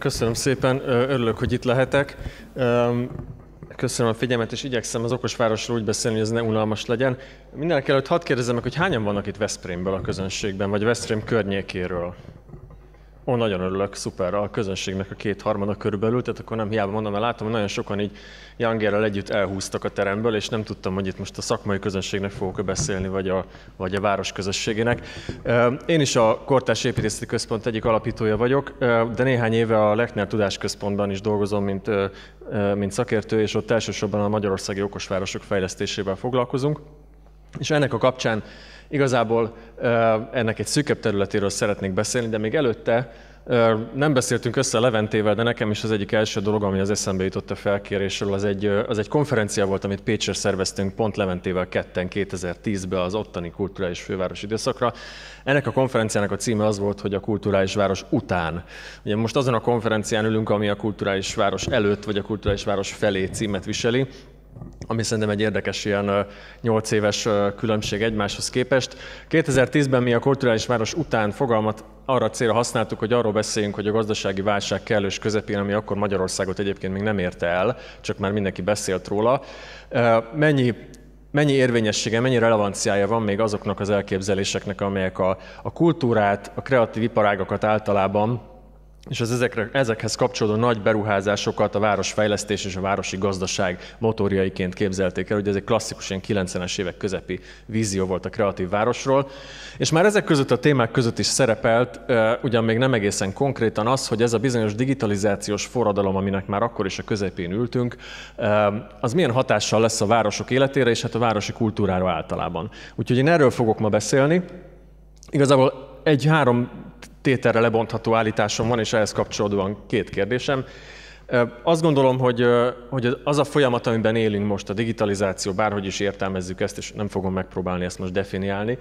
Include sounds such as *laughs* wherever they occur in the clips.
Köszönöm szépen, örülök, hogy itt lehetek. Köszönöm a figyelmet, és igyekszem az Okosvárosról úgy beszélni, hogy ez ne unalmas legyen. Mindenek előtt hadd kérdezzem meg, hogy hányan vannak itt Veszprémből a közönségben, vagy Veszprém környékéről? Ó, nagyon örülök, szuper. A közönségnek a két harmada körülbelül, tehát akkor nem hiába mondom, mert látom, hogy nagyon sokan így Jangerrel együtt elhúztak a teremből, és nem tudtam, hogy itt most a szakmai közönségnek fogok beszélni, vagy a, vagy a város közösségének. Én is a Kortás Építészeti Központ egyik alapítója vagyok, de néhány éve a Lechner Tudás Központban is dolgozom, mint, mint szakértő, és ott elsősorban a magyarországi okosvárosok fejlesztésével foglalkozunk. És ennek a kapcsán Igazából ennek egy szűkebb területéről szeretnék beszélni, de még előtte nem beszéltünk össze a Leventével, de nekem is az egyik első dolog, ami az eszembe jutott a felkérésről, az egy, az egy konferencia volt, amit Pécsre szerveztünk pont Leventével ketten 2010-ben az ottani kulturális főváros időszakra. Ennek a konferenciának a címe az volt, hogy a kulturális város után. Ugye most azon a konferencián ülünk, ami a kulturális város előtt vagy a kulturális város felé címet viseli, ami szerintem egy érdekes ilyen 8 éves különbség egymáshoz képest. 2010-ben mi a kulturális város után fogalmat arra célra használtuk, hogy arról beszéljünk, hogy a gazdasági válság kellős közepén, ami akkor Magyarországot egyébként még nem érte el, csak már mindenki beszélt róla, mennyi mennyi érvényessége, mennyi relevanciája van még azoknak az elképzeléseknek, amelyek a, a kultúrát, a kreatív iparágakat általában és az ezekre, ezekhez kapcsolódó nagy beruházásokat a városfejlesztés és a városi gazdaság motorjaiként képzelték el. Ugye ez egy klasszikus ilyen 90-es évek közepi vízió volt a kreatív városról. És már ezek között a témák között is szerepelt, ugyan még nem egészen konkrétan az, hogy ez a bizonyos digitalizációs forradalom, aminek már akkor is a közepén ültünk, az milyen hatással lesz a városok életére és hát a városi kultúrára általában. Úgyhogy én erről fogok ma beszélni. Igazából egy három tételre lebontható állításom van, és ehhez kapcsolódóan két kérdésem. Azt gondolom, hogy, hogy az a folyamat, amiben élünk most, a digitalizáció, bárhogy is értelmezzük ezt, és nem fogom megpróbálni ezt most definiálni,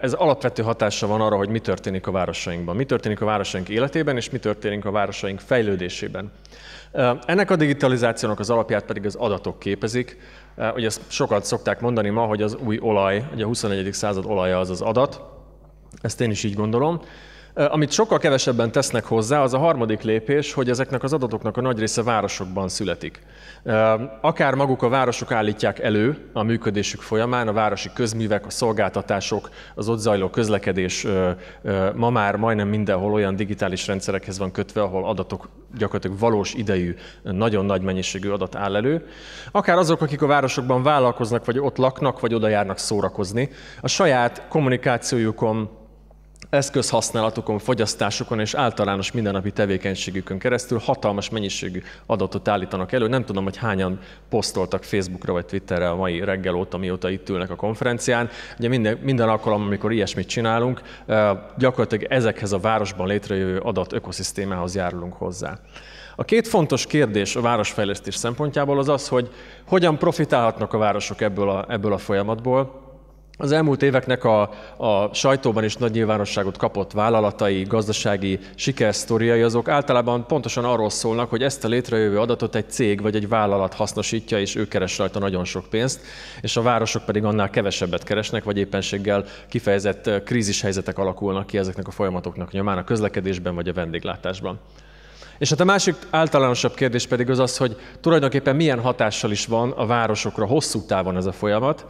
ez alapvető hatása van arra, hogy mi történik a városainkban, mi történik a városaink életében, és mi történik a városaink fejlődésében. Ennek a digitalizációnak az alapját pedig az adatok képezik. Ugye ezt sokat szokták mondani ma, hogy az új olaj, ugye a 21. század olaja az az adat, ezt én is így gondolom. Amit sokkal kevesebben tesznek hozzá, az a harmadik lépés, hogy ezeknek az adatoknak a nagy része városokban születik. Akár maguk a városok állítják elő a működésük folyamán, a városi közművek, a szolgáltatások, az ott zajló közlekedés ma már majdnem mindenhol olyan digitális rendszerekhez van kötve, ahol adatok gyakorlatilag valós idejű, nagyon nagy mennyiségű adat áll elő. Akár azok, akik a városokban vállalkoznak, vagy ott laknak, vagy oda járnak szórakozni, a saját kommunikációjukon eszközhasználatokon, fogyasztásokon és általános mindennapi tevékenységükön keresztül hatalmas mennyiségű adatot állítanak elő. Nem tudom, hogy hányan posztoltak Facebookra vagy Twitterre a mai reggel óta, mióta itt ülnek a konferencián. Ugye minden, minden alkalom, amikor ilyesmit csinálunk, gyakorlatilag ezekhez a városban létrejövő adat ökoszisztémához járulunk hozzá. A két fontos kérdés a városfejlesztés szempontjából az az, hogy hogyan profitálhatnak a városok ebből a, ebből a folyamatból, az elmúlt éveknek a, a sajtóban is nagy nyilvánosságot kapott vállalatai, gazdasági sikersztoriai, azok általában pontosan arról szólnak, hogy ezt a létrejövő adatot egy cég vagy egy vállalat hasznosítja, és ő keres rajta nagyon sok pénzt, és a városok pedig annál kevesebbet keresnek, vagy éppenséggel kifejezett krízishelyzetek alakulnak ki ezeknek a folyamatoknak nyomán a közlekedésben vagy a vendéglátásban. És hát a másik általánosabb kérdés pedig az az, hogy tulajdonképpen milyen hatással is van a városokra hosszú távon ez a folyamat.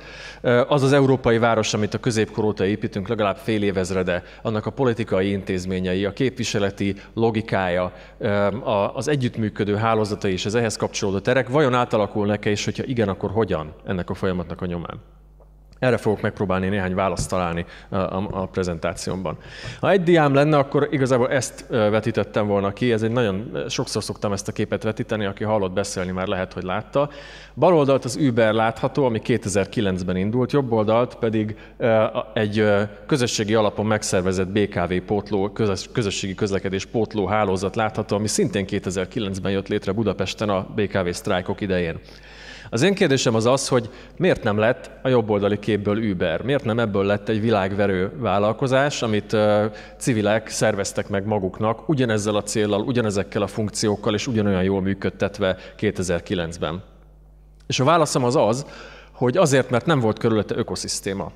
Az az európai város, amit a középkor óta építünk, legalább fél évezrede, annak a politikai intézményei, a képviseleti logikája, az együttműködő hálózata és az ehhez kapcsolódó terek vajon átalakulnak-e, és hogyha igen, akkor hogyan ennek a folyamatnak a nyomán? Erre fogok megpróbálni néhány választ találni a, a, a prezentációmban. Ha egy diám lenne, akkor igazából ezt vetítettem volna ki, ez egy nagyon, sokszor szoktam ezt a képet vetíteni, aki hallott beszélni, már lehet, hogy látta. Bal oldalt az Uber látható, ami 2009-ben indult, jobb oldalt pedig egy közösségi alapon megszervezett BKV pótló, közösségi közlekedés pótló hálózat látható, ami szintén 2009-ben jött létre Budapesten a BKV sztrájkok idején. Az én kérdésem az az, hogy miért nem lett a jobboldali képből Uber? Miért nem ebből lett egy világverő vállalkozás, amit civilek szerveztek meg maguknak, ugyanezzel a céllal, ugyanezekkel a funkciókkal, és ugyanolyan jól működtetve 2009-ben? És a válaszom az az, hogy azért, mert nem volt körülötte ökoszisztéma.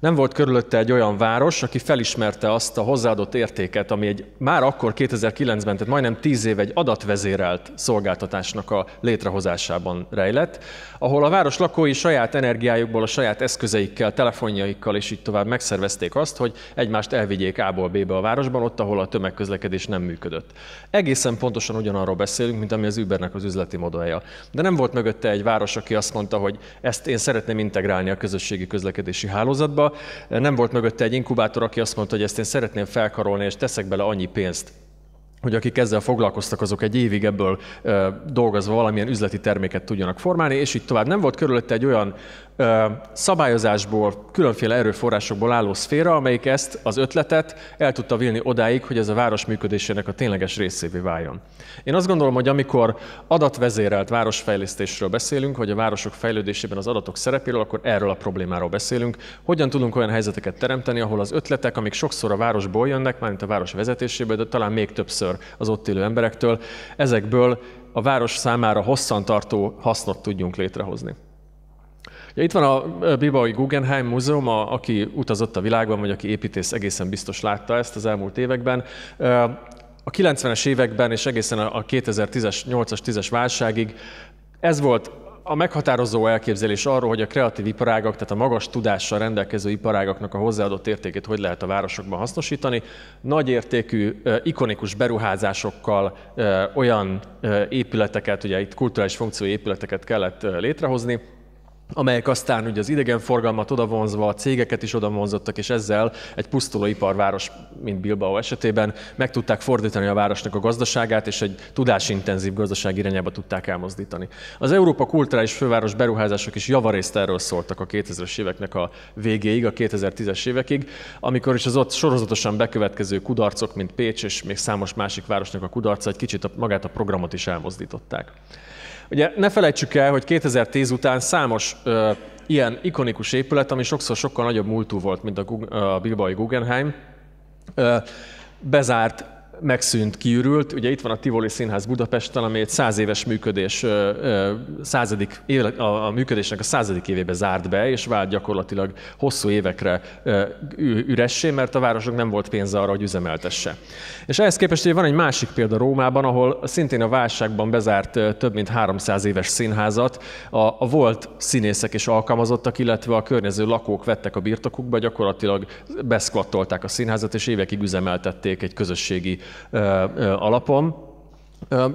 Nem volt körülötte egy olyan város, aki felismerte azt a hozzáadott értéket, ami egy már akkor 2009-ben, tehát majdnem 10 év egy adatvezérelt szolgáltatásnak a létrehozásában rejlett, ahol a város lakói saját energiájukból, a saját eszközeikkel, telefonjaikkal és így tovább megszervezték azt, hogy egymást elvigyék A-ból B-be a városban, ott, ahol a tömegközlekedés nem működött. Egészen pontosan ugyanarról beszélünk, mint ami az Ubernek az üzleti modellje. De nem volt mögötte egy város, aki azt mondta, hogy ezt én szeretném integrálni a közösségi közlekedési hálózatba, nem volt mögötte egy inkubátor, aki azt mondta, hogy ezt én szeretném felkarolni, és teszek bele annyi pénzt, hogy akik ezzel foglalkoztak, azok egy évig ebből ö, dolgozva valamilyen üzleti terméket tudjanak formálni, és így tovább. Nem volt körülötte egy olyan ö, szabályozásból, különféle erőforrásokból álló szféra, amelyik ezt az ötletet el tudta vilni odáig, hogy ez a város működésének a tényleges részévé váljon. Én azt gondolom, hogy amikor adatvezérelt városfejlesztésről beszélünk, vagy a városok fejlődésében az adatok szerepéről, akkor erről a problémáról beszélünk. Hogyan tudunk olyan helyzeteket teremteni, ahol az ötletek, amik sokszor a városból jönnek, mármint a város vezetéséből, de talán még többször először az ott élő emberektől, ezekből a város számára hosszantartó hasznot tudjunk létrehozni. Ja, itt van a Bibai Guggenheim Múzeum, a, aki utazott a világban, vagy aki építész egészen biztos látta ezt az elmúlt években. A 90-es években és egészen a 2010-es, 8-as, 10-es válságig ez volt a meghatározó elképzelés arról, hogy a kreatív iparágak, tehát a magas tudással rendelkező iparágaknak a hozzáadott értékét hogy lehet a városokban hasznosítani, nagy értékű, ikonikus beruházásokkal olyan épületeket, ugye itt kulturális funkciói épületeket kellett létrehozni, amelyek aztán ugye az idegenforgalmat odavonzva, a cégeket is odavonzottak, és ezzel egy pusztuló iparváros, mint Bilbao esetében meg tudták fordítani a városnak a gazdaságát, és egy tudásintenzív gazdaság irányába tudták elmozdítani. Az Európa kulturális főváros beruházások is javarészt erről szóltak a 2000-es éveknek a végéig, a 2010-es évekig, amikor is az ott sorozatosan bekövetkező kudarcok, mint Pécs és még számos másik városnak a kudarca egy kicsit magát a programot is elmozdították. Ugye ne felejtsük el, hogy 2010 után számos ö, ilyen ikonikus épület, ami sokszor sokkal nagyobb múltú volt, mint a, Google, a Bilbao Guggenheim, ö, bezárt megszűnt, kiürült. Ugye itt van a Tivoli Színház Budapesten, ami egy száz éves működés, századik, a működésnek a századik évébe zárt be, és vált gyakorlatilag hosszú évekre üressé, mert a városok nem volt pénze arra, hogy üzemeltesse. És ehhez képest van egy másik példa Rómában, ahol szintén a válságban bezárt több mint 300 éves színházat a, a volt színészek és alkalmazottak, illetve a környező lakók vettek a birtokukba, gyakorlatilag beszkvattolták a színházat, és évekig üzemeltették egy közösségi alapon.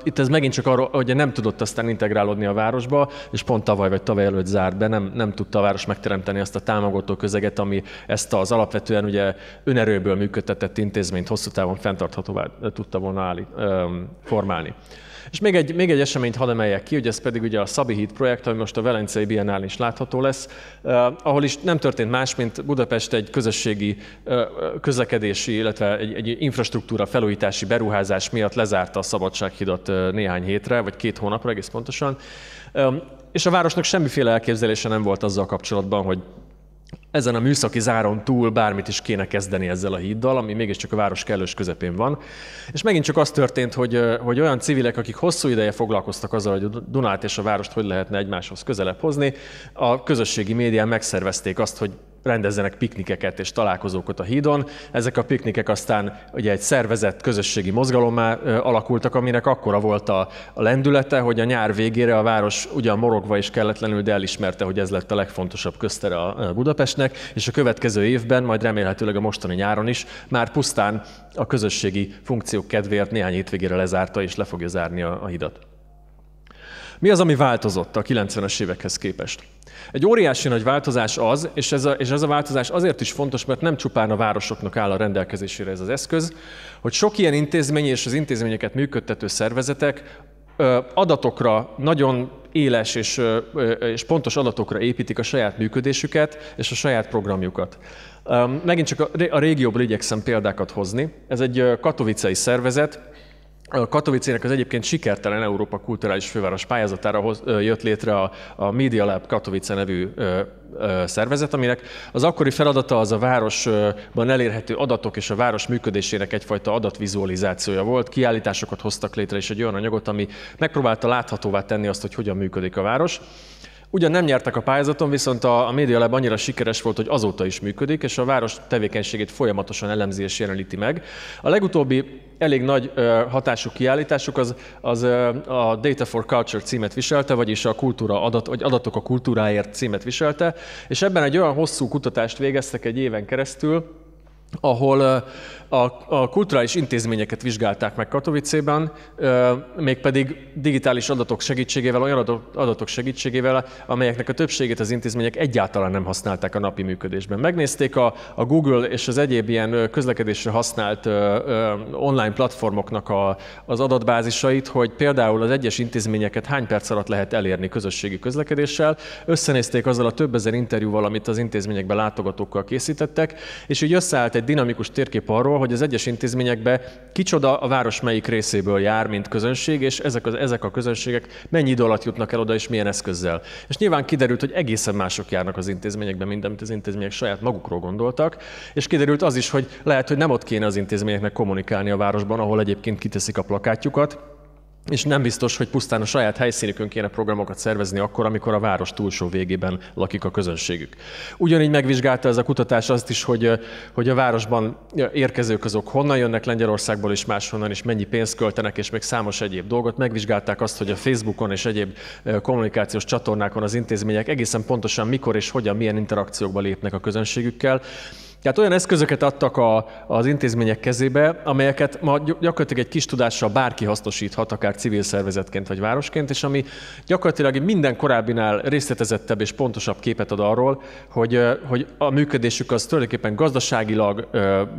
Itt ez megint csak arról, hogy nem tudott aztán integrálódni a városba, és pont tavaly vagy tavaly előtt zárt be, nem, nem tudta a város megteremteni azt a támogató közeget, ami ezt az alapvetően ugye önerőből működtetett intézményt hosszú távon fenntarthatóvá tudta volna állít, formálni. És még egy, még egy eseményt hadd emeljek ki, hogy ez pedig ugye a Szabi Híd projekt, ami most a Velencei Biennál is látható lesz, eh, ahol is nem történt más, mint Budapest egy közösségi eh, közlekedési, illetve egy, egy infrastruktúra felújítási beruházás miatt lezárta a Szabadsághidat eh, néhány hétre, vagy két hónapra egész pontosan. Eh, és a városnak semmiféle elképzelése nem volt azzal kapcsolatban, hogy ezen a műszaki záron túl bármit is kéne kezdeni ezzel a híddal, ami mégiscsak a város kellős közepén van. És megint csak az történt, hogy, hogy olyan civilek, akik hosszú ideje foglalkoztak azzal, hogy a Dunát és a várost hogy lehetne egymáshoz közelebb hozni, a közösségi médián megszervezték azt, hogy rendezzenek piknikeket és találkozókat a hídon. Ezek a piknikek aztán ugye egy szervezett közösségi már alakultak, aminek akkora volt a, a lendülete, hogy a nyár végére a város ugyan morogva is kelletlenül, de elismerte, hogy ez lett a legfontosabb köztere a Budapestnek, és a következő évben, majd remélhetőleg a mostani nyáron is, már pusztán a közösségi funkciók kedvéért néhány hétvégére lezárta és le fogja zárni a, a hidat. Mi az, ami változott a 90-es évekhez képest? Egy óriási nagy változás az, és ez, a, és ez a változás azért is fontos, mert nem csupán a városoknak áll a rendelkezésére ez az eszköz, hogy sok ilyen intézmény és az intézményeket működtető szervezetek adatokra, nagyon éles és, és pontos adatokra építik a saját működésüket és a saját programjukat. Megint csak a régióból igyekszem példákat hozni. Ez egy katovicei szervezet, Katowicének az egyébként sikertelen Európa Kulturális Főváros pályázatára jött létre a, a Media Lab Katowice nevű szervezet, aminek az akkori feladata az a városban elérhető adatok és a város működésének egyfajta adatvizualizációja volt. Kiállításokat hoztak létre és egy olyan anyagot, ami megpróbálta láthatóvá tenni azt, hogy hogyan működik a város. Ugyan nem nyertek a pályázaton, viszont a, a média Lab annyira sikeres volt, hogy azóta is működik, és a város tevékenységét folyamatosan elemzi és jeleníti meg. A legutóbbi elég nagy ö, hatású kiállításuk az, az ö, a Data for Culture címet viselte, vagyis a kultúra adat, vagy adatok a kultúráért címet viselte, és ebben egy olyan hosszú kutatást végeztek egy éven keresztül, ahol a, a kulturális intézményeket vizsgálták meg Katowice-ben, mégpedig digitális adatok segítségével, olyan adatok segítségével, amelyeknek a többségét az intézmények egyáltalán nem használták a napi működésben. Megnézték a, a Google és az egyéb ilyen közlekedésre használt online platformoknak a, az adatbázisait, hogy például az egyes intézményeket hány perc alatt lehet elérni közösségi közlekedéssel. Összenézték azzal a több ezer interjúval, amit az intézményekben látogatókkal készítettek, és így összeállt egy egy dinamikus térkép arról, hogy az egyes intézményekbe kicsoda a város melyik részéből jár, mint közönség, és ezek, az, ezek a közönségek mennyi idő alatt jutnak el oda, és milyen eszközzel. És nyilván kiderült, hogy egészen mások járnak az intézményekben, mint amit az intézmények saját magukról gondoltak, és kiderült az is, hogy lehet, hogy nem ott kéne az intézményeknek kommunikálni a városban, ahol egyébként kiteszik a plakátjukat, és nem biztos, hogy pusztán a saját helyszínükön kéne programokat szervezni akkor, amikor a város túlsó végében lakik a közönségük. Ugyanígy megvizsgálta ez a kutatás azt is, hogy, hogy a városban érkezők azok honnan jönnek Lengyelországból és máshonnan, és mennyi pénzt költenek, és még számos egyéb dolgot. Megvizsgálták azt, hogy a Facebookon és egyéb kommunikációs csatornákon az intézmények egészen pontosan mikor és hogyan, milyen interakciókba lépnek a közönségükkel. Tehát olyan eszközöket adtak a, az intézmények kezébe, amelyeket ma gyakorlatilag egy kis tudással bárki hasznosíthat, akár civil szervezetként vagy városként, és ami gyakorlatilag minden korábbinál részletezettebb és pontosabb képet ad arról, hogy, hogy a működésük az tulajdonképpen gazdaságilag,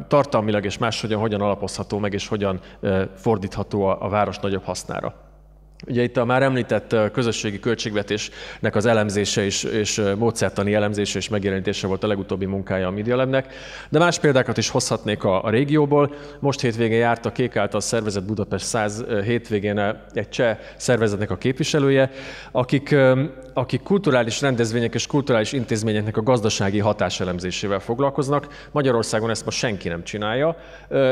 tartalmilag és máshogyan hogyan alapozható meg, és hogyan fordítható a, a város nagyobb hasznára. Ugye itt a már említett közösségi költségvetésnek az elemzése is, és módszertani elemzése és megjelenítése volt a legutóbbi munkája a MediaLabnek, de más példákat is hozhatnék a, a régióból. Most hétvégén járt a Kék által szervezett Budapest 100 hétvégén egy cseh szervezetnek a képviselője, akik, akik kulturális rendezvények és kulturális intézményeknek a gazdasági hatáselemzésével foglalkoznak. Magyarországon ezt most senki nem csinálja.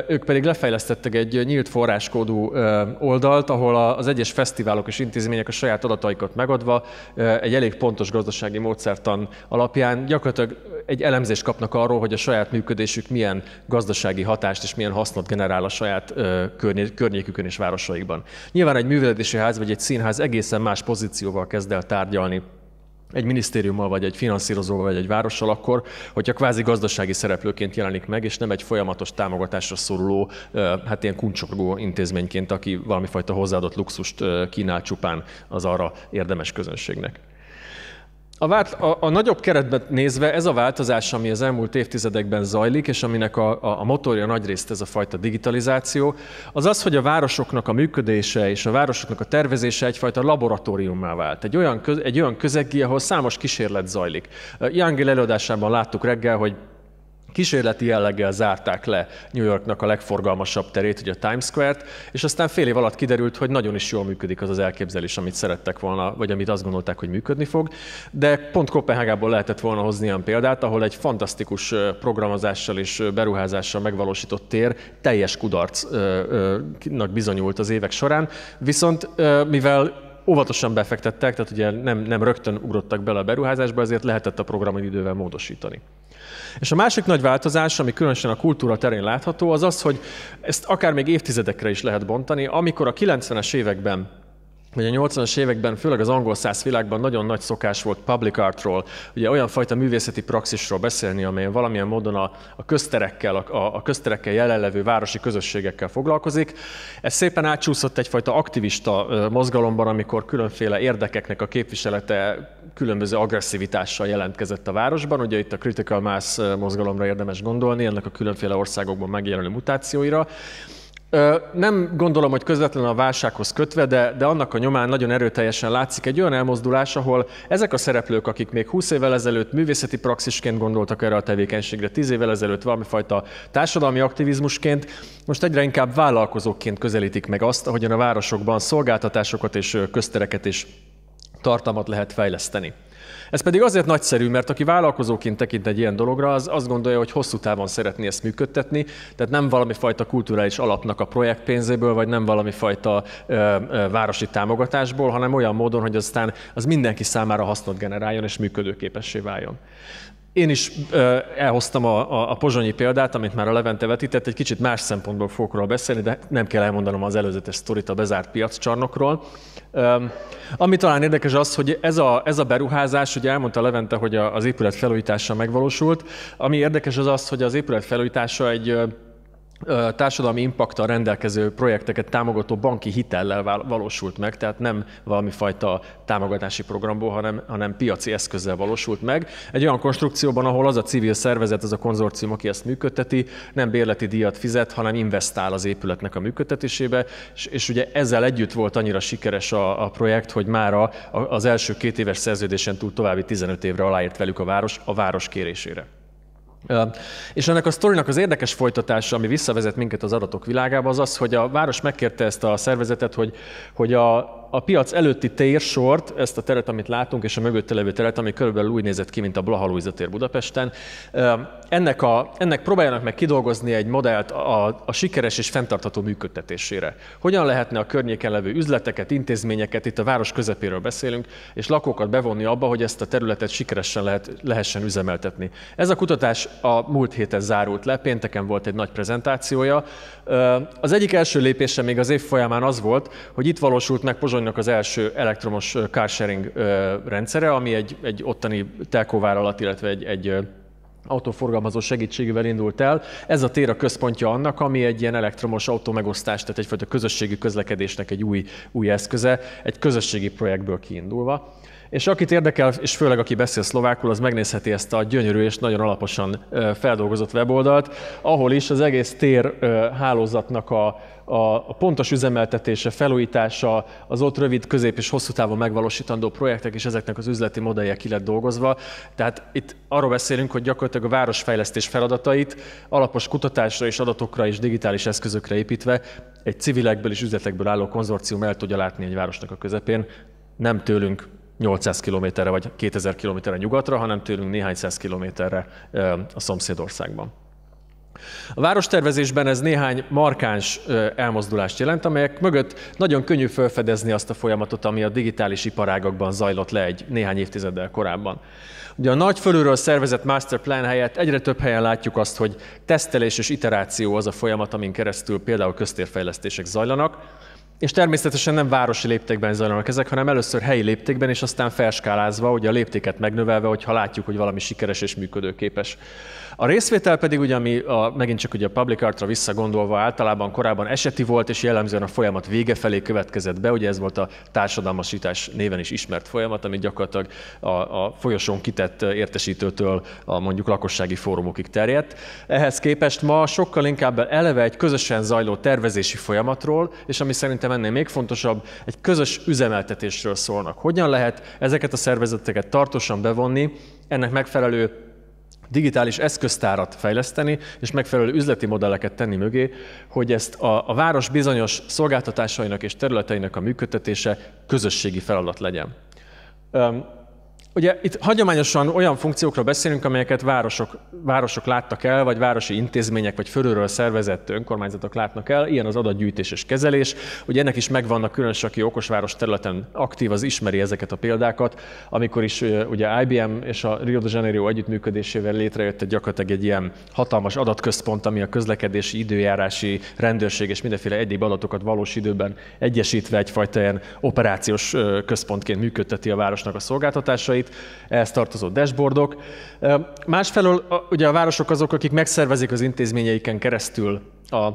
Ők pedig lefejlesztettek egy nyílt forráskódú oldalt, ahol az egyes fesztivál fesztiválok és intézmények a saját adataikat megadva egy elég pontos gazdasági módszertan alapján gyakorlatilag egy elemzést kapnak arról, hogy a saját működésük milyen gazdasági hatást és milyen hasznot generál a saját környékükön és városaikban. Nyilván egy művelődési ház vagy egy színház egészen más pozícióval kezd el tárgyalni egy minisztériummal, vagy egy finanszírozóval, vagy egy várossal, akkor, hogyha kvázi gazdasági szereplőként jelenik meg, és nem egy folyamatos támogatásra szoruló, hát ilyen kuncsorgó intézményként, aki valamifajta hozzáadott luxust kínál csupán az arra érdemes közönségnek. A, vált, a, a nagyobb keretben nézve ez a változás, ami az elmúlt évtizedekben zajlik, és aminek a, a, a motorja nagyrészt ez a fajta digitalizáció, az az, hogy a városoknak a működése és a városoknak a tervezése egyfajta laboratóriummá vált. Egy olyan, köz, egy olyan közeggé, ahol számos kísérlet zajlik. Jangél előadásában láttuk reggel, hogy Kísérleti jelleggel zárták le New Yorknak a legforgalmasabb terét, ugye a Times Square-t, és aztán fél év alatt kiderült, hogy nagyon is jól működik az az elképzelés, amit szerettek volna, vagy amit azt gondolták, hogy működni fog. De pont Kopenhágából lehetett volna hozni ilyen példát, ahol egy fantasztikus programozással és beruházással megvalósított tér teljes kudarcnak bizonyult az évek során, viszont mivel óvatosan befektettek, tehát ugye nem, nem rögtön ugrottak bele a beruházásba, ezért lehetett a programot idővel módosítani. És a másik nagy változás, ami különösen a kultúra terén látható, az az, hogy ezt akár még évtizedekre is lehet bontani. Amikor a 90-es években Ugye a 80-as években, főleg az angol száz világban nagyon nagy szokás volt public artról, ugye olyan fajta művészeti praxisról beszélni, amely valamilyen módon a, a közterekkel, a, a közterekkel jelenlevő városi közösségekkel foglalkozik. Ez szépen átsúszott egyfajta aktivista mozgalomban, amikor különféle érdekeknek a képviselete különböző agresszivitással jelentkezett a városban. Ugye itt a critical mass mozgalomra érdemes gondolni, ennek a különféle országokban megjelenő mutációira. Nem gondolom, hogy közvetlenül a válsághoz kötve, de, de annak a nyomán nagyon erőteljesen látszik egy olyan elmozdulás, ahol ezek a szereplők, akik még 20 évvel ezelőtt művészeti praxisként gondoltak erre a tevékenységre, 10 évvel ezelőtt valamifajta társadalmi aktivizmusként, most egyre inkább vállalkozóként közelítik meg azt, ahogyan a városokban szolgáltatásokat és köztereket és tartalmat lehet fejleszteni. Ez pedig azért nagyszerű, mert aki vállalkozóként tekint egy ilyen dologra, az azt gondolja, hogy hosszú távon szeretné ezt működtetni, tehát nem valami fajta kulturális alapnak a projekt pénzéből, vagy nem valami fajta ö, ö, városi támogatásból, hanem olyan módon, hogy aztán az mindenki számára hasznot generáljon és működőképessé váljon. Én is ö, elhoztam a, a, a pozsonyi példát, amit már a Levente vetített, egy kicsit más szempontból fogok róla beszélni, de nem kell elmondanom az előzetes sztorit a bezárt piaccsarnokról. Ö, ami talán érdekes az, hogy ez a, ez a beruházás, ugye elmondta Levente, hogy a, az épület felújítása megvalósult. Ami érdekes az az, hogy az épület felújítása egy társadalmi impakttal rendelkező projekteket támogató banki hitellel valósult meg, tehát nem valami fajta támogatási programból, hanem, hanem piaci eszközzel valósult meg. Egy olyan konstrukcióban, ahol az a civil szervezet, az a konzorcium, aki ezt működteti, nem bérleti díjat fizet, hanem investál az épületnek a működtetésébe, és, és ugye ezzel együtt volt annyira sikeres a, a projekt, hogy már az első két éves szerződésen túl további 15 évre aláért velük a város a város kérésére. És ennek a sztorinak az érdekes folytatása, ami visszavezet minket az adatok világába, az az, hogy a város megkérte ezt a szervezetet, hogy, hogy a a piac előtti térsort, ezt a teret, amit látunk, és a mögötte levő teret, ami körülbelül úgy nézett ki, mint a Blaha Luisa tér Budapesten. Ennek, a, ennek próbáljanak meg kidolgozni egy modellt a, a sikeres és fenntartható működtetésére. Hogyan lehetne a környéken levő üzleteket, intézményeket, itt a város közepéről beszélünk, és lakókat bevonni abba, hogy ezt a területet sikeresen lehet, lehessen üzemeltetni. Ez a kutatás a múlt héten zárult le, pénteken volt egy nagy prezentációja. Az egyik első lépése még az év folyamán az volt, hogy itt valósult meg Pozsony Bizonynak az első elektromos carsharing rendszere, ami egy, egy ottani telco vállalat, illetve egy, egy autóforgalmazó segítségével indult el. Ez a tér a központja annak, ami egy ilyen elektromos autó megosztás, tehát egyfajta közösségi közlekedésnek egy új, új eszköze, egy közösségi projektből kiindulva. És akit érdekel, és főleg aki beszél szlovákul, az megnézheti ezt a gyönyörű és nagyon alaposan feldolgozott weboldalt, ahol is az egész tér hálózatnak a, a, pontos üzemeltetése, felújítása, az ott rövid, közép és hosszú távon megvalósítandó projektek és ezeknek az üzleti modellje ki lett dolgozva. Tehát itt arról beszélünk, hogy gyakorlatilag a városfejlesztés feladatait alapos kutatásra és adatokra és digitális eszközökre építve egy civilekből és üzletekből álló konzorcium el tudja látni egy városnak a közepén, nem tőlünk 800 kilométerre vagy 2000 kilométerre nyugatra, hanem tőlünk néhány száz kilométerre a szomszédországban. A várostervezésben ez néhány markáns elmozdulást jelent, amelyek mögött nagyon könnyű felfedezni azt a folyamatot, ami a digitális iparágakban zajlott le egy néhány évtizeddel korábban. Ugye a nagy fölülről szervezett master plan helyett egyre több helyen látjuk azt, hogy tesztelés és iteráció az a folyamat, amin keresztül például köztérfejlesztések zajlanak, és természetesen nem városi léptékben zajlanak ezek, hanem először helyi léptékben, és aztán felskálázva, hogy a léptéket megnövelve, hogyha látjuk, hogy valami sikeres és működőképes. A részvétel pedig ugye, ami a, megint csak ugye a public artra visszagondolva általában korábban eseti volt, és jellemzően a folyamat vége felé következett be, ugye ez volt a társadalmasítás néven is ismert folyamat, ami gyakorlatilag a, a folyosón kitett értesítőtől a mondjuk lakossági fórumokig terjedt. Ehhez képest ma sokkal inkább eleve egy közösen zajló tervezési folyamatról, és ami szerintem ennél még fontosabb, egy közös üzemeltetésről szólnak. Hogyan lehet ezeket a szervezeteket tartósan bevonni, ennek megfelelő digitális eszköztárat fejleszteni, és megfelelő üzleti modelleket tenni mögé, hogy ezt a, a város bizonyos szolgáltatásainak és területeinek a működtetése közösségi feladat legyen. Ugye itt hagyományosan olyan funkciókról beszélünk, amelyeket városok, városok láttak el, vagy városi intézmények, vagy fölülről szervezett önkormányzatok látnak el, ilyen az adatgyűjtés és kezelés. Ugye ennek is megvannak különösen, aki okosváros területen aktív, az ismeri ezeket a példákat, amikor is ugye IBM és a Rio de Janeiro együttműködésével létrejött egy gyakorlatilag egy ilyen hatalmas adatközpont, ami a közlekedési, időjárási, rendőrség és mindenféle egyéb adatokat valós időben egyesítve egyfajta ilyen operációs központként működteti a városnak a szolgáltatásait adatait, ehhez tartozó dashboardok. Másfelől ugye a városok azok, akik megszervezik az intézményeiken keresztül a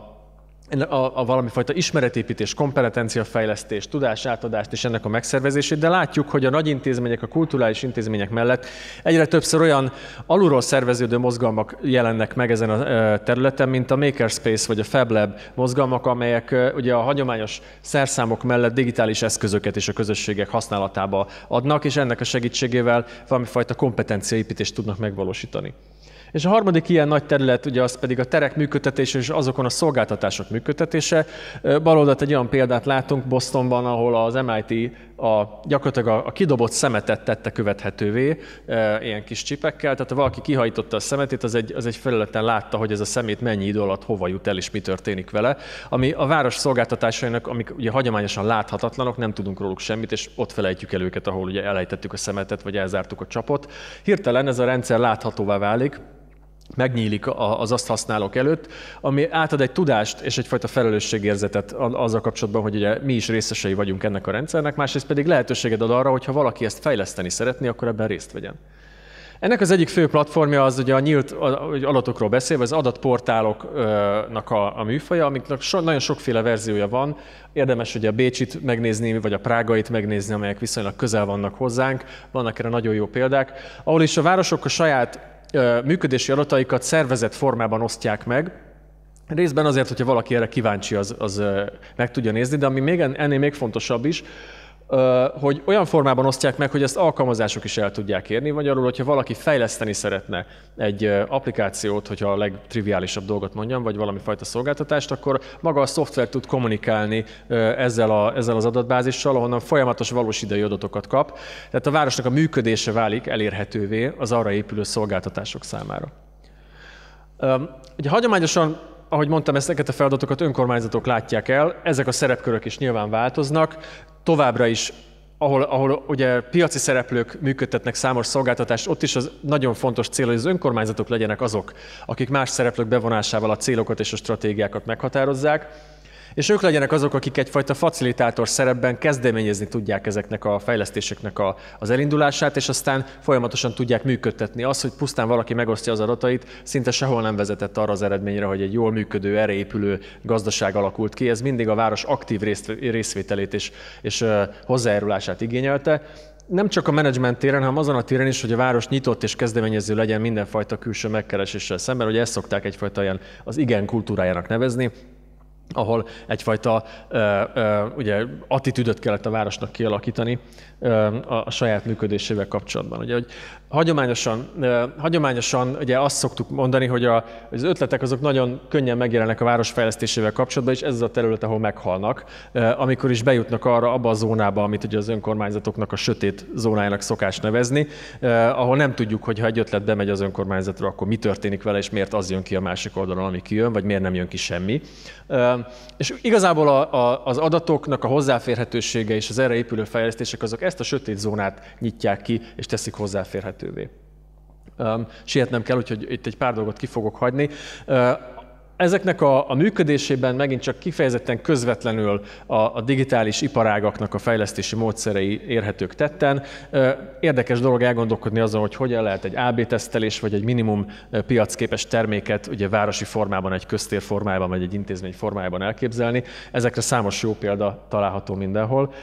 a, a valamifajta ismeretépítés, kompetenciafejlesztés, tudásátadást és ennek a megszervezését, de látjuk, hogy a nagy intézmények, a kulturális intézmények mellett egyre többször olyan alulról szerveződő mozgalmak jelennek meg ezen a területen, mint a Makerspace vagy a FabLab mozgalmak, amelyek ugye a hagyományos szerszámok mellett digitális eszközöket és a közösségek használatába adnak, és ennek a segítségével valamifajta kompetenciaépítést tudnak megvalósítani. És a harmadik ilyen nagy terület ugye az pedig a terek működtetése és azokon a szolgáltatások működtetése. Baloldalt egy olyan példát látunk Bostonban, ahol az MIT a, gyakorlatilag a, a kidobott szemetet tette követhetővé e, ilyen kis csipekkel, tehát ha valaki kihajtotta a szemetét, az egy, az egy felületen látta, hogy ez a szemét mennyi idő alatt hova jut el és mi történik vele, ami a város szolgáltatásainak, amik ugye hagyományosan láthatatlanok, nem tudunk róluk semmit, és ott felejtjük el őket, ahol ugye elejtettük a szemetet, vagy elzártuk a csapot. Hirtelen ez a rendszer láthatóvá válik, megnyílik az azt használók előtt, ami átad egy tudást és egyfajta felelősségérzetet azzal kapcsolatban, hogy ugye mi is részesei vagyunk ennek a rendszernek, másrészt pedig lehetőséged ad arra, hogy ha valaki ezt fejleszteni szeretné, akkor ebben részt vegyen. Ennek az egyik fő platformja az ugye a nyílt adatokról beszélve, az adatportáloknak a, a műfaja, amiknek so, nagyon sokféle verziója van. Érdemes ugye a Bécsit megnézni, vagy a Prágait megnézni, amelyek viszonylag közel vannak hozzánk. Vannak erre nagyon jó példák, ahol is a városok a saját működési adataikat szervezett formában osztják meg, Részben azért, hogyha valaki erre kíváncsi, az, az meg tudja nézni, de ami még ennél még fontosabb is, hogy olyan formában osztják meg, hogy ezt alkalmazások is el tudják érni. Magyarul, hogyha valaki fejleszteni szeretne egy applikációt, hogyha a legtriviálisabb dolgot mondjam, vagy valami fajta szolgáltatást, akkor maga a szoftver tud kommunikálni ezzel, a, ezzel az adatbázissal, ahonnan folyamatos valós idei adatokat kap. Tehát a városnak a működése válik elérhetővé az arra épülő szolgáltatások számára. Ugye hagyományosan ahogy mondtam, ezeket a feladatokat önkormányzatok látják el, ezek a szerepkörök is nyilván változnak, továbbra is, ahol, ahol ugye piaci szereplők működtetnek számos szolgáltatást, ott is az nagyon fontos cél, hogy az önkormányzatok legyenek azok, akik más szereplők bevonásával a célokat és a stratégiákat meghatározzák, és ők legyenek azok, akik egyfajta facilitátor szerepben kezdeményezni tudják ezeknek a fejlesztéseknek a, az elindulását, és aztán folyamatosan tudják működtetni. Az, hogy pusztán valaki megosztja az adatait, szinte sehol nem vezetett arra az eredményre, hogy egy jól működő, épülő gazdaság alakult ki. Ez mindig a város aktív részt, részvételét és, és hozzájárulását igényelte nem csak a menedzsment téren, hanem azon a téren is, hogy a város nyitott és kezdeményező legyen mindenfajta külső megkereséssel szemben, hogy ezt szokták egyfajta ilyen az igen kultúrájának nevezni ahol egyfajta ö, ö, ugye, attitűdöt kellett a városnak kialakítani ö, a, a saját működésével kapcsolatban. Ugye, hogy Hagyományosan, hagyományosan ugye azt szoktuk mondani, hogy a, az ötletek azok nagyon könnyen megjelennek a városfejlesztésével kapcsolatban, és ez az a terület, ahol meghalnak, amikor is bejutnak arra abba a zónába, amit ugye az önkormányzatoknak a sötét zónájának szokás nevezni, ahol nem tudjuk, hogy ha egy ötlet bemegy az önkormányzatra, akkor mi történik vele, és miért az jön ki a másik oldalon, ami kijön, vagy miért nem jön ki semmi. És igazából a, a, az adatoknak a hozzáférhetősége és az erre épülő fejlesztések azok ezt a sötét zónát nyitják ki, és teszik hozzáférhetővé elérhetővé. Sietnem kell, úgyhogy itt egy pár dolgot ki fogok hagyni. Ezeknek a, a működésében megint csak kifejezetten közvetlenül a, a digitális iparágaknak a fejlesztési módszerei érhetők tetten. Érdekes dolog elgondolkodni azon, hogy hogyan lehet egy AB-tesztelés vagy egy minimum piacképes terméket ugye városi formában, egy köztér formájában vagy egy intézmény formájában elképzelni. Ezekre számos jó példa található mindenhol.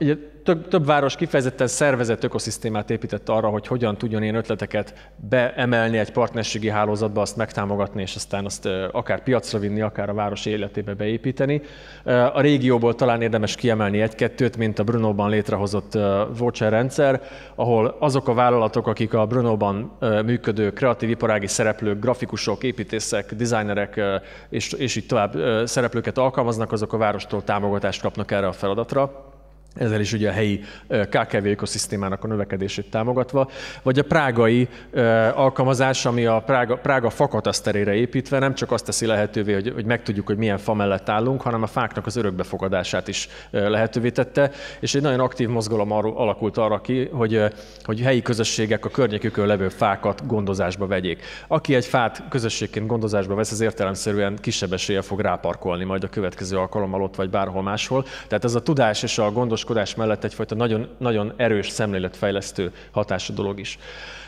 Ugye több, több város kifejezetten szervezett ökoszisztémát épített arra, hogy hogyan tudjon ilyen ötleteket beemelni egy partnerségi hálózatba, azt megtámogatni, és aztán azt akár piacra vinni, akár a város életébe beépíteni. A régióból talán érdemes kiemelni egy-kettőt, mint a Brunóban létrehozott voucher rendszer, ahol azok a vállalatok, akik a Brunóban működő kreatív iparági szereplők, grafikusok, építészek, designerek és, és így tovább szereplőket alkalmaznak, azok a várostól támogatást kapnak erre a feladatra ezzel is ugye a helyi KKV ökoszisztémának a növekedését támogatva, vagy a prágai alkalmazás, ami a Prága, Prága fakataszterére építve nem csak azt teszi lehetővé, hogy, hogy megtudjuk, hogy milyen fa mellett állunk, hanem a fáknak az örökbefogadását is lehetővé tette, és egy nagyon aktív mozgalom alakult arra ki, hogy, hogy helyi közösségek a környékükön levő fákat gondozásba vegyék. Aki egy fát közösségként gondozásba vesz, az értelemszerűen kisebb esélye fog ráparkolni majd a következő alkalommal ott vagy bárhol máshol. Tehát ez a tudás és a gondos gondoskodás mellett egyfajta nagyon, nagyon erős szemléletfejlesztő hatású dolog is.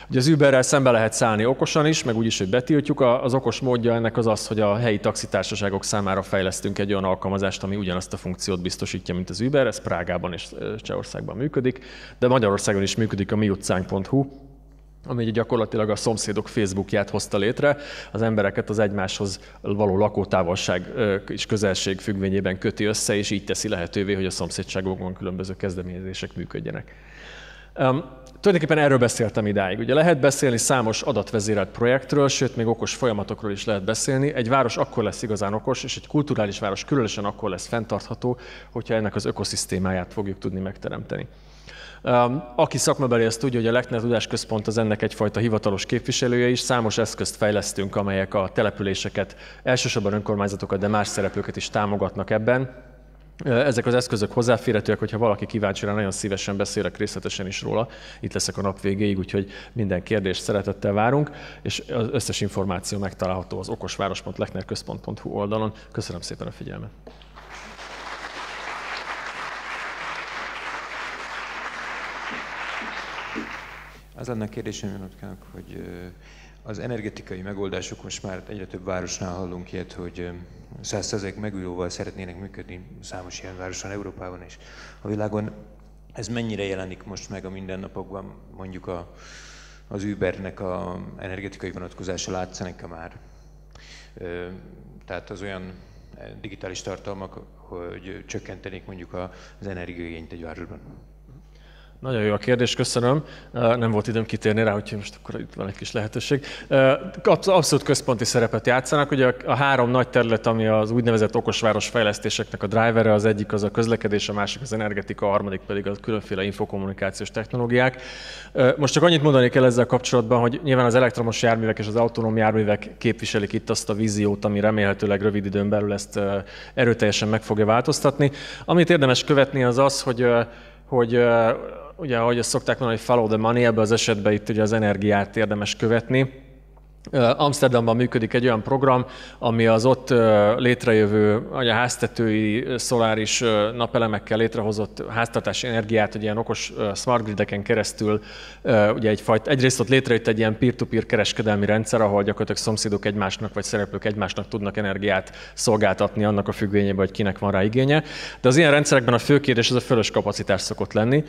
Ugye az Uberrel szembe lehet szállni okosan is, meg úgy is, hogy betiltjuk. Az okos módja ennek az az, hogy a helyi taxitársaságok számára fejlesztünk egy olyan alkalmazást, ami ugyanazt a funkciót biztosítja, mint az Uber. Ez Prágában és Csehországban működik, de Magyarországon is működik a miutcánk.hu, ami gyakorlatilag a szomszédok Facebookját hozta létre, az embereket az egymáshoz való lakótávolság és közelség függvényében köti össze, és így teszi lehetővé, hogy a szomszédságokban különböző kezdeményezések működjenek. Um, tulajdonképpen erről beszéltem idáig. Ugye lehet beszélni számos adatvezérelt projektről, sőt, még okos folyamatokról is lehet beszélni. Egy város akkor lesz igazán okos, és egy kulturális város különösen akkor lesz fenntartható, hogyha ennek az ökoszisztémáját fogjuk tudni megteremteni. Aki szakmabeli, az tudja, hogy a Lechner Központ az ennek egyfajta hivatalos képviselője is. Számos eszközt fejlesztünk, amelyek a településeket, elsősorban önkormányzatokat, de más szereplőket is támogatnak ebben. Ezek az eszközök hozzáférhetőek, hogyha valaki kíváncsi rá, nagyon szívesen beszélek részletesen is róla. Itt leszek a nap végéig, úgyhogy minden kérdést szeretettel várunk, és az összes információ megtalálható az okosváros.lechnerközpont.hu oldalon. Köszönöm szépen a figyelmet! Az lenne a kérdésem hogy az energetikai megoldások most már egyre több városnál hallunk ilyet, hogy 100% megújulóval szeretnének működni számos ilyen városon Európában és a világon. Ez mennyire jelenik most meg a mindennapokban, mondjuk a, az Ubernek a energetikai vonatkozása látszanak -e már? Tehát az olyan digitális tartalmak, hogy csökkentenék mondjuk az energiaigényt egy városban. Nagyon jó a kérdés, köszönöm. Nem volt időm kitérni rá, úgyhogy most akkor itt van egy kis lehetőség. Abszolút központi szerepet játszanak. Ugye a három nagy terület, ami az úgynevezett okosváros fejlesztéseknek a drivere, az egyik az a közlekedés, a másik az energetika, a harmadik pedig a különféle infokommunikációs technológiák. Most csak annyit mondani kell ezzel kapcsolatban, hogy nyilván az elektromos járművek és az autonóm járművek képviselik itt azt a víziót, ami remélhetőleg rövid időn belül ezt erőteljesen meg fogja változtatni. Amit érdemes követni az az, hogy hogy ugye ahogy azt szokták mondani, hogy follow the money, ebben az esetben itt ugye az energiát érdemes követni. Amsterdamban működik egy olyan program, ami az ott létrejövő a háztetői szoláris napelemekkel létrehozott háztartási energiát, egy ilyen okos smart grideken keresztül ugye egyfajta, egyrészt ott létrejött egy ilyen peer-to-peer kereskedelmi rendszer, ahol gyakorlatilag szomszédok egymásnak vagy szereplők egymásnak tudnak energiát szolgáltatni annak a függvényében, hogy kinek van rá igénye. De az ilyen rendszerekben a fő kérdés az a fölös kapacitás szokott lenni,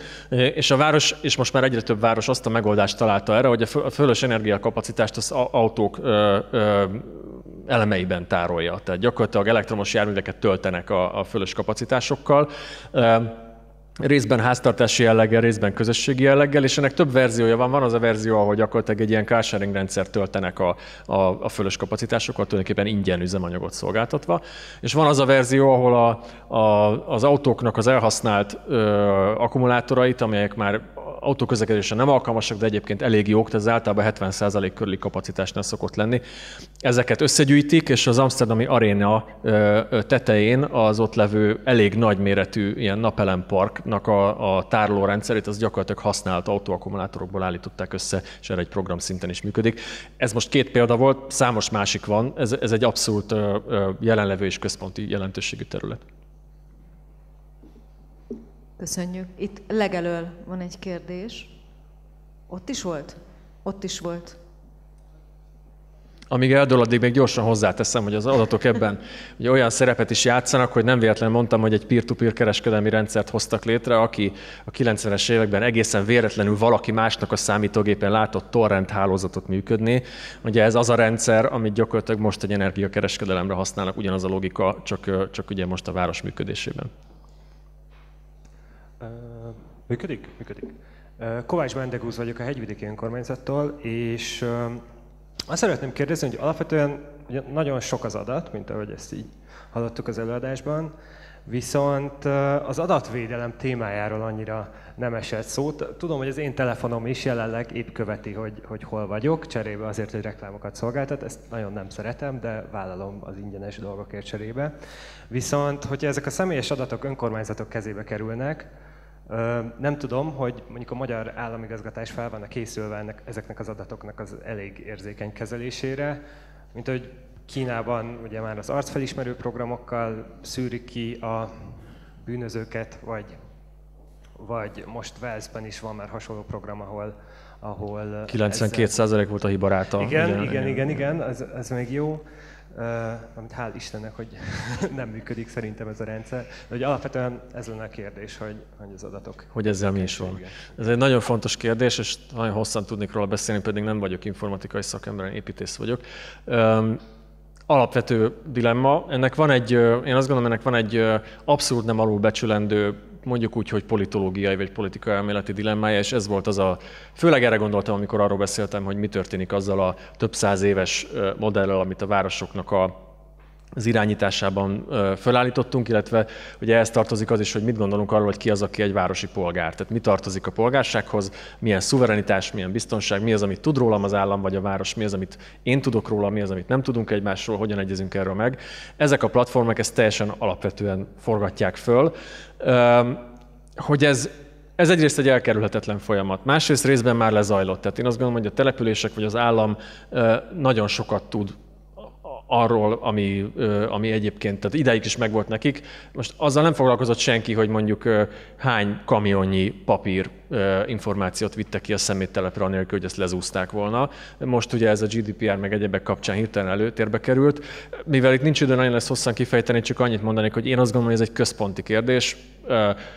és a város, és most már egyre több város azt a megoldást találta erre, hogy a fölös energiakapacitást az a autók ö, ö, elemeiben tárolja. Tehát gyakorlatilag elektromos járműveket töltenek a, a fölös kapacitásokkal. Ö, részben háztartási jelleggel, részben közösségi jelleggel, és ennek több verziója van. Van az a verzió, ahol gyakorlatilag egy ilyen carsharing rendszer töltenek a, a, a fölös kapacitásokkal, tulajdonképpen ingyen üzemanyagot szolgáltatva. És van az a verzió, ahol a, a, az autóknak az elhasznált ö, akkumulátorait, amelyek már autóközlekedésre nem alkalmasak, de egyébként elég jók, tehát ez általában 70% körüli kapacitásnál szokott lenni. Ezeket összegyűjtik, és az Amsterdami Arena tetején az ott levő elég nagyméretű ilyen napelemparknak a, a tárolórendszerét, az gyakorlatilag használt autóakkumulátorokból állították össze, és erre egy program szinten is működik. Ez most két példa volt, számos másik van, ez, ez egy abszolút jelenlevő és központi jelentőségű terület. Köszönjük. Itt legelől van egy kérdés. Ott is volt? Ott is volt. Amíg eldől, addig még gyorsan hozzáteszem, hogy az adatok ebben *laughs* ugye olyan szerepet is játszanak, hogy nem véletlenül mondtam, hogy egy peer-to-peer kereskedelmi rendszert hoztak létre, aki a 90-es években egészen véletlenül valaki másnak a számítógépen látott torrent hálózatot működni. Ugye ez az a rendszer, amit gyakorlatilag most egy energiakereskedelemre használnak, ugyanaz a logika, csak, csak ugye most a város működésében. Működik? Működik. Kovács Bendegúz vagyok a Hegyvidéki Önkormányzattól, és azt szeretném kérdezni, hogy alapvetően nagyon sok az adat, mint ahogy ezt így hallottuk az előadásban, viszont az adatvédelem témájáról annyira nem esett szó. Tudom, hogy az én telefonom is jelenleg épp követi, hogy, hogy hol vagyok, cserébe azért, hogy reklámokat szolgáltat, ezt nagyon nem szeretem, de vállalom az ingyenes dolgokért cserébe. Viszont, hogyha ezek a személyes adatok önkormányzatok kezébe kerülnek, nem tudom, hogy mondjuk a magyar államigazgatás fel van készülve ennek, ezeknek az adatoknak az elég érzékeny kezelésére, mint hogy Kínában ugye már az arcfelismerő programokkal szűrik ki a bűnözőket, vagy, vagy most Velszben is van már hasonló program, ahol ahol... 92% ezzel... volt a hibaráta. Igen, igen, igen, igen, igen, igen ez, ez még jó amit hál' Istennek, hogy *laughs* nem működik szerintem ez a rendszer, de hogy alapvetően ez lenne a kérdés, hogy, hogy az adatok. Hogy ezzel mi is van. Ez egy nagyon fontos kérdés, és nagyon hosszan tudnék róla beszélni, pedig nem vagyok informatikai szakember, építész vagyok. Alapvető dilemma. Ennek van egy, én azt gondolom, ennek van egy abszolút nem alulbecsülendő mondjuk úgy, hogy politológiai vagy politikai elméleti dilemmája, és ez volt az a, főleg erre gondoltam, amikor arról beszéltem, hogy mi történik azzal a több száz éves modellel, amit a városoknak a az irányításában fölállítottunk, illetve ugye ehhez tartozik az is, hogy mit gondolunk arról, hogy ki az, aki egy városi polgár. Tehát mi tartozik a polgársághoz, milyen szuverenitás, milyen biztonság, mi az, amit tud rólam az állam vagy a város, mi az, amit én tudok róla, mi az, amit nem tudunk egymásról, hogyan egyezünk erről meg. Ezek a platformok ezt teljesen alapvetően forgatják föl. Hogy ez ez egyrészt egy elkerülhetetlen folyamat, másrészt részben már lezajlott. Tehát én azt gondolom, hogy a települések vagy az állam nagyon sokat tud arról, ami, ami egyébként, tehát ideig is megvolt nekik. Most azzal nem foglalkozott senki, hogy mondjuk hány kamionnyi papír információt vittek ki a szeméttelepre, anélkül, hogy ezt lezúzták volna. Most ugye ez a GDPR meg egyebek kapcsán hirtelen előtérbe került. Mivel itt nincs idő, nagyon lesz hosszan kifejteni, csak annyit mondanék, hogy én azt gondolom, hogy ez egy központi kérdés.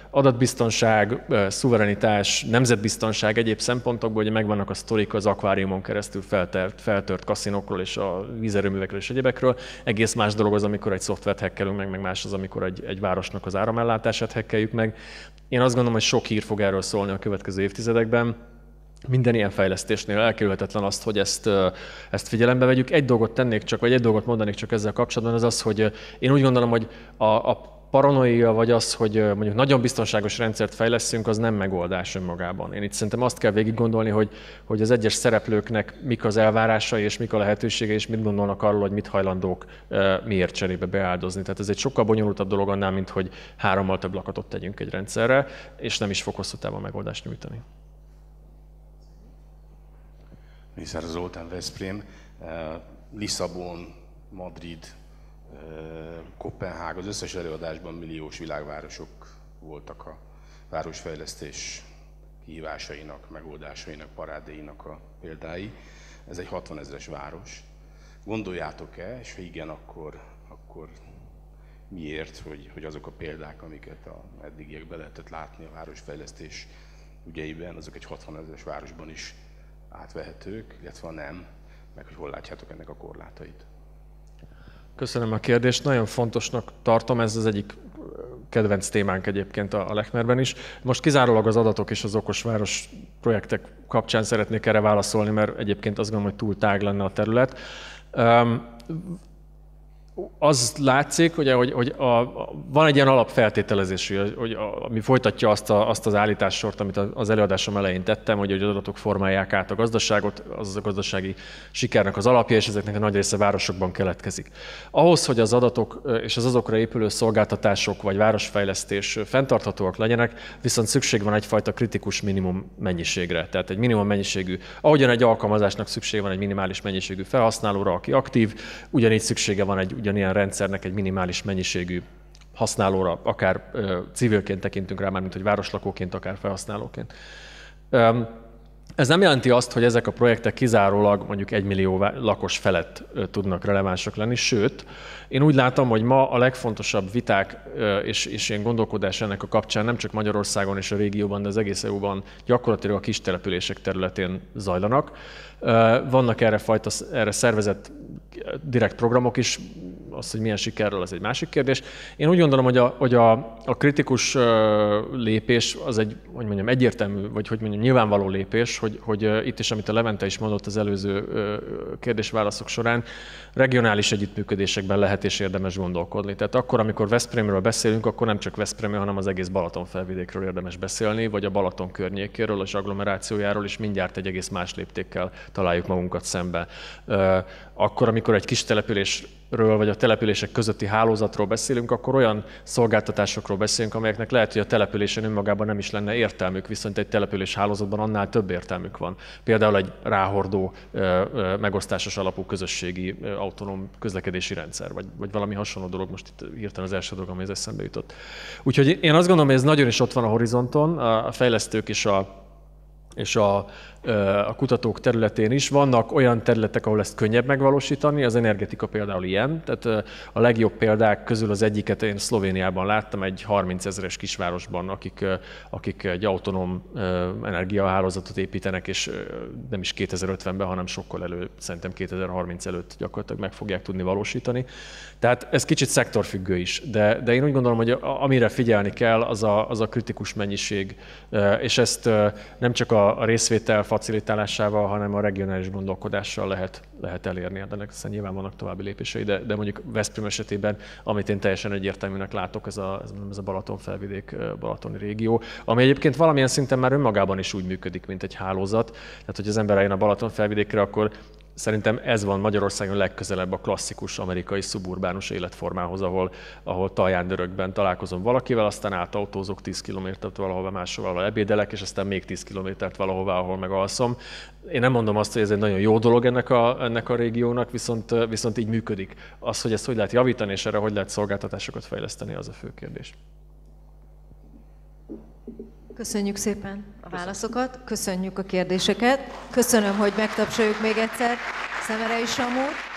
Adatbiztonság, szuverenitás, nemzetbiztonság egyéb szempontokból ugye megvannak a sztorik az akváriumon keresztül feltört, feltört kaszinokról és a vízerőművekről és egyebekről. Egész más dolog az, amikor egy szoftvert hekkelünk meg, meg más az, amikor egy, egy városnak az áramellátását hekkeljük meg. Én azt gondolom, hogy sok hír fog erről szólni a következő évtizedekben. Minden ilyen fejlesztésnél elkerülhetetlen azt, hogy ezt, ezt figyelembe vegyük. Egy dolgot tennék csak, vagy egy dolgot mondanék csak ezzel kapcsolatban, az az, hogy én úgy gondolom, hogy a, a paranoia, vagy az, hogy mondjuk nagyon biztonságos rendszert fejleszünk, az nem megoldás önmagában. Én itt szerintem azt kell végig gondolni, hogy, hogy az egyes szereplőknek mik az elvárásai, és mik a lehetősége, és mit gondolnak arról, hogy mit hajlandók miért cserébe beáldozni. Tehát ez egy sokkal bonyolultabb dolog annál, mint hogy hárommal több lakatot tegyünk egy rendszerre, és nem is fog hosszú távon megoldást nyújtani. Mészár Zoltán Veszprém, Lisszabon, Madrid, Kopenhág, az összes előadásban milliós világvárosok voltak a városfejlesztés kihívásainak, megoldásainak, parádéinak a példái. Ez egy 60 ezeres város. Gondoljátok-e, és ha igen, akkor, akkor miért, hogy, hogy azok a példák, amiket a eddigiekben lehetett látni a városfejlesztés ügyeiben, azok egy 60 ezeres városban is átvehetők, illetve ha nem, meg hogy hol látjátok ennek a korlátait. Köszönöm a kérdést, nagyon fontosnak tartom, ez az egyik eh, kedvenc témánk egyébként a Lechnerben is. Most kizárólag az adatok és az okos város projektek kapcsán szeretnék erre válaszolni, mert egyébként azt gondolom, hogy túl tág lenne a terület az látszik, hogy, hogy, hogy a, a, van egy ilyen alapfeltételezésű, hogy a, ami folytatja azt, a, azt az állítássort, amit az előadásom elején tettem, hogy, hogy az adatok formálják át a gazdaságot, az a gazdasági sikernek az alapja, és ezeknek a nagy része városokban keletkezik. Ahhoz, hogy az adatok eh, és az azokra épülő szolgáltatások vagy városfejlesztés eh, fenntarthatóak legyenek, viszont szükség van egyfajta kritikus minimum mennyiségre. Tehát egy minimum mennyiségű, ahogyan egy alkalmazásnak szükség van egy minimális mennyiségű felhasználóra, aki aktív, ugyanígy szüksége van egy ugyanilyen rendszernek egy minimális mennyiségű használóra, akár civilként tekintünk rá, már mint hogy városlakóként, akár felhasználóként. Ez nem jelenti azt, hogy ezek a projektek kizárólag mondjuk egy millió lakos felett tudnak relevánsak lenni, sőt, én úgy látom, hogy ma a legfontosabb viták és, és ilyen gondolkodás ennek a kapcsán nem csak Magyarországon és a régióban, de az egész EU-ban gyakorlatilag a kis települések területén zajlanak. Vannak erre, fajta, erre szervezett direkt programok is, az, hogy milyen sikerről, az egy másik kérdés. Én úgy gondolom, hogy a, hogy a, a kritikus lépés az egy, hogy mondjam, egyértelmű, vagy hogy mondjam, nyilvánvaló lépés, hogy, hogy itt is, amit a Levente is mondott az előző kérdésválaszok során, regionális együttműködésekben lehet és érdemes gondolkodni. Tehát akkor, amikor Veszprémről beszélünk, akkor nem csak Veszprémről, hanem az egész Balaton felvidékről érdemes beszélni, vagy a Balaton környékéről, és agglomerációjáról, is mindjárt egy egész más léptékkel találjuk magunkat szembe. Akkor, amikor egy kis település településről, vagy a települések közötti hálózatról beszélünk, akkor olyan szolgáltatásokról beszélünk, amelyeknek lehet, hogy a településen önmagában nem is lenne értelmük, viszont egy település hálózatban annál több értelmük van. Például egy ráhordó, megosztásos alapú közösségi autonóm közlekedési rendszer, vagy, vagy valami hasonló dolog, most itt hirtelen az első dolog, ami az eszembe jutott. Úgyhogy én azt gondolom, hogy ez nagyon is ott van a horizonton, a fejlesztők és a, és a a kutatók területén is. Vannak olyan területek, ahol ezt könnyebb megvalósítani, az energetika például ilyen. Tehát a legjobb példák közül az egyiket én Szlovéniában láttam, egy 30 ezeres kisvárosban, akik, akik egy autonóm energiahálózatot építenek, és nem is 2050-ben, hanem sokkal elő, szerintem 2030 előtt gyakorlatilag meg fogják tudni valósítani. Tehát ez kicsit szektorfüggő is, de, de én úgy gondolom, hogy amire figyelni kell, az a, az a kritikus mennyiség, és ezt nem csak a részvétel facilitálásával, hanem a regionális gondolkodással lehet, lehet elérni. De hát ennek aztán nyilván vannak további lépései, de, de mondjuk Veszprém esetében, amit én teljesen egyértelműnek látok, ez a, ez a Balaton felvidék, Balatoni régió, ami egyébként valamilyen szinten már önmagában is úgy működik, mint egy hálózat. Tehát, hogy az ember eljön a Balaton felvidékre, akkor Szerintem ez van Magyarországon legközelebb a klasszikus amerikai szuburbánus életformához, ahol, ahol talján dörökben találkozom valakivel, aztán átautózok 10 kilométert valahova máshova, ebédelek, és aztán még 10 kilométert valahová, ahol megalszom. Én nem mondom azt, hogy ez egy nagyon jó dolog ennek a, ennek a régiónak, viszont, viszont így működik. Az, hogy ezt hogy lehet javítani, és erre hogy lehet szolgáltatásokat fejleszteni, az a fő kérdés. Köszönjük szépen a válaszokat, köszönjük a kérdéseket, köszönöm, hogy megtapsoljuk még egyszer is amúgy.